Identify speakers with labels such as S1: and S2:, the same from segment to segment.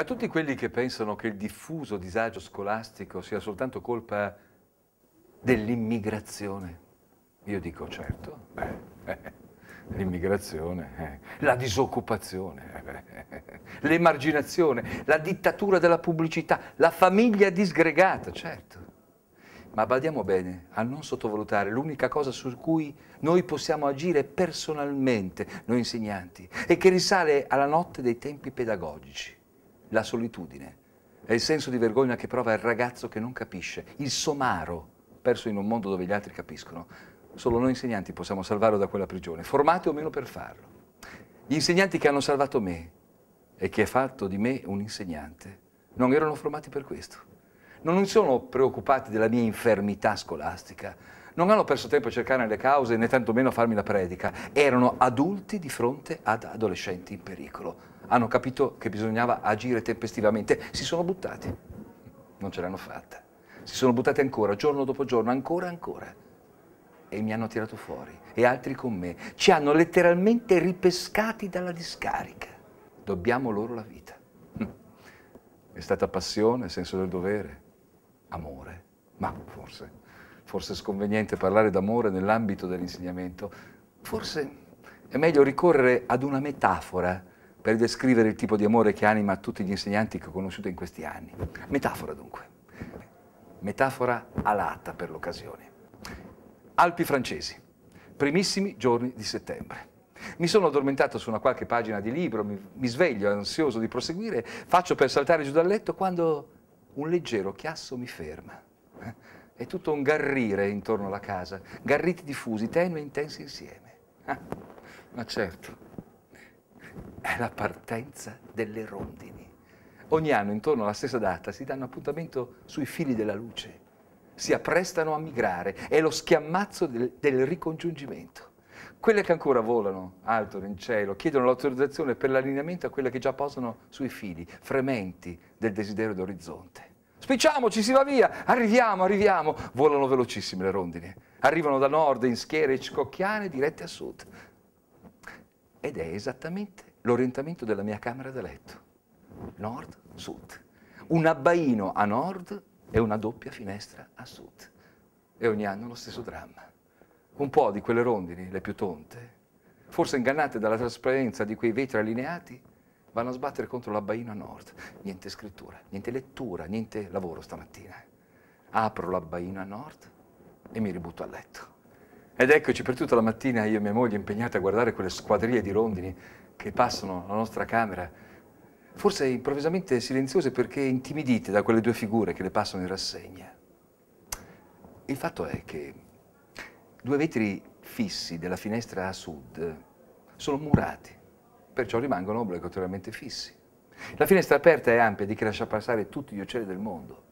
S1: A tutti quelli che pensano che il diffuso disagio scolastico sia soltanto colpa dell'immigrazione, io dico certo, l'immigrazione, eh, la disoccupazione, eh, l'emarginazione, la dittatura della pubblicità, la famiglia disgregata, certo. Ma badiamo bene a non sottovalutare l'unica cosa su cui noi possiamo agire personalmente, noi insegnanti, e che risale alla notte dei tempi pedagogici la solitudine, è il senso di vergogna che prova il ragazzo che non capisce, il somaro perso in un mondo dove gli altri capiscono. Solo noi insegnanti possiamo salvarlo da quella prigione, formate o meno per farlo. Gli insegnanti che hanno salvato me e che ha fatto di me un insegnante non erano formati per questo. Non sono preoccupati della mia infermità scolastica, non hanno perso tempo a cercare le cause né tantomeno a farmi la predica, erano adulti di fronte ad adolescenti in pericolo. Hanno capito che bisognava agire tempestivamente, si sono buttati, non ce l'hanno fatta, si sono buttati ancora, giorno dopo giorno, ancora, ancora. E mi hanno tirato fuori, e altri con me, ci hanno letteralmente ripescati dalla discarica. Dobbiamo loro la vita. È stata passione, senso del dovere, amore, ma forse forse sconveniente parlare d'amore nell'ambito dell'insegnamento, forse è meglio ricorrere ad una metafora per descrivere il tipo di amore che anima tutti gli insegnanti che ho conosciuto in questi anni. Metafora dunque, metafora alata per l'occasione. Alpi francesi, primissimi giorni di settembre. Mi sono addormentato su una qualche pagina di libro, mi, mi, sveglio ansioso di proseguire, faccio per saltare giù dal letto quando un leggero chiasso mi ferma. È tutto un garrire intorno alla casa, garriti diffusi, tenui e intensi insieme. Ah, ma certo, è la partenza delle rondini. Ogni anno, intorno alla stessa data, si danno appuntamento sui fili della luce, si apprestano a migrare, è lo schiammazzo del, del ricongiungimento. Quelle che ancora volano alto in cielo chiedono l'autorizzazione per l'allineamento a quelle che già posano sui fili, frementi del desiderio d'orizzonte. Spicciamoci, si va via, arriviamo, arriviamo. Volano velocissime le rondine. Arrivano da nord in schiere cicocchiane dirette a sud. Ed è esattamente l'orientamento della mia camera da letto. Nord-sud. Un abbaino a nord e una doppia finestra a sud. E ogni anno lo stesso dramma. Un po' di quelle rondini, le più tonte, forse ingannate dalla trasparenza di quei vetri allineati, vanno a sbattere contro la Baina Nord. Niente scrittura, niente lettura, niente lavoro stamattina. Apro la Baina Nord e mi ributto a letto. Ed eccoci per tutta la mattina io e mia moglie impegnate a guardare quelle squadriglie di rondini che passano la nostra camera, forse improvvisamente silenziose perché intimidite da quelle due figure che le passano in rassegna. Il fatto è che due vetri fissi della finestra a sud sono murati perciò rimangono obbligatoriamente fissi. La finestra aperta e ampia di che lascia passare tutti gli uccelli del mondo,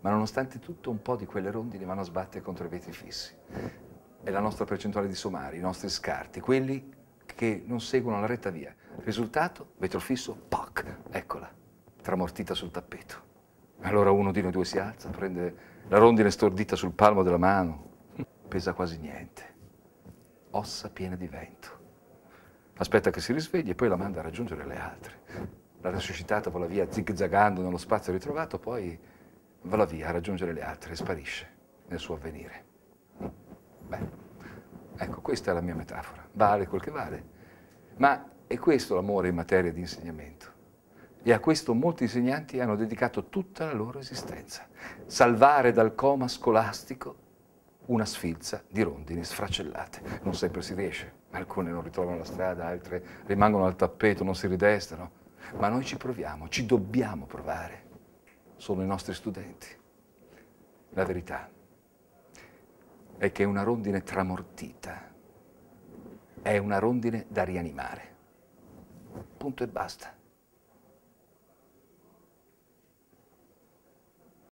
S1: ma nonostante tutto un po' di quelle rondini vanno a sbattere contro i vetri fissi. È la nostra percentuale di somari, i nostri scarti, quelli che non seguono la retta via. Risultato, vetro fisso, pac, eccola, tramortita sul tappeto. Allora uno di noi due si alza, prende la rondine stordita sul palmo della mano, pesa quasi niente, ossa piena di vento aspetta che si risvegli e poi la manda a raggiungere le altre. La risuscitata va via zigzagando nello spazio ritrovato, poi va via a raggiungere le altre e sparisce nel suo avvenire. Beh, ecco, questa è la mia metafora. Vale quel che vale. Ma è questo l'amore in materia di insegnamento. E a questo molti insegnanti hanno dedicato tutta la loro esistenza. Salvare dal coma scolastico una sfilza di rondini sfracellate. Non sempre si riesce, alcune non ritrovano la strada, altre rimangono al tappeto, non si ridestano. Ma noi ci proviamo, ci dobbiamo provare. Sono i nostri studenti. La verità è che una rondine tramortita è una rondine da rianimare. Punto e basta.